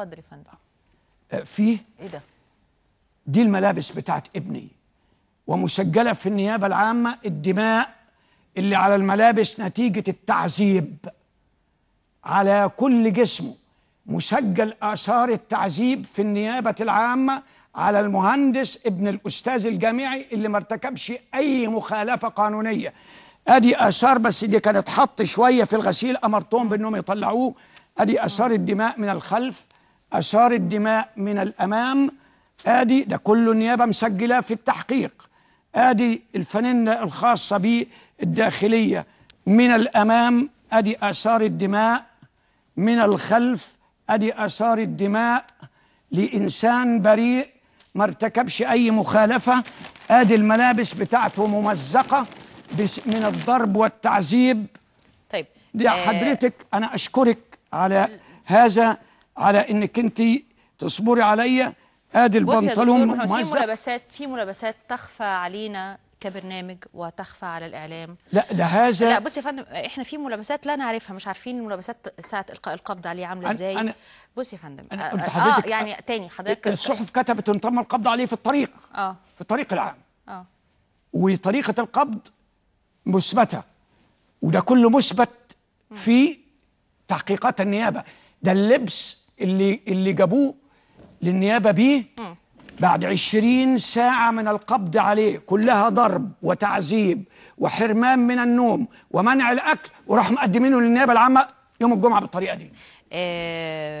اتفضل يا فندم آه، فيه ايه ده دي الملابس بتاعت ابني ومسجله في النيابه العامه الدماء اللي على الملابس نتيجه التعذيب على كل جسمه مسجل اثار التعذيب في النيابه العامه على المهندس ابن الاستاذ الجامعي اللي ما ارتكبش اي مخالفه قانونيه ادي اثار بس دي كانت حط شويه في الغسيل امرتهم بانهم يطلعوه ادي اثار الدماء من الخلف أثار الدماء من الأمام آدي ده كله نيابة مسجلة في التحقيق آدي الفنانه الخاصة بالداخلية من الأمام أدي آثار الدماء من الخلف أدي آثار الدماء لإنسان بريء ما ارتكبش أي مخالفة أدي الملابس بتاعته ممزقة من الضرب والتعذيب طيب دي حضرتك آه، أنا أشكرك على هذا على انك انت تصبري عليا ادي البنطلون بص في ملابسات في ملابسات تخفى علينا كبرنامج وتخفى على الاعلام لا ده هذا لا بص يا فندم احنا في ملابسات لا نعرفها مش عارفين ملابسات ساعه القاء القبض عليه عامله ازاي بص يا فندم أنا آه، قلت آه، حضرتك اه يعني تاني حضرتك الصحف كتبت ان تم القبض عليه في الطريق اه في الطريق العام اه وطريقه القبض مثبته وده كله مثبت في تحقيقات النيابه ده اللبس اللي اللي جابوه للنيابه بيه بعد عشرين ساعة من القبض عليه كلها ضرب وتعذيب وحرمان من النوم ومنع الأكل وراح مقدمينه للنيابة العامة يوم الجمعة بالطريقة دي آه،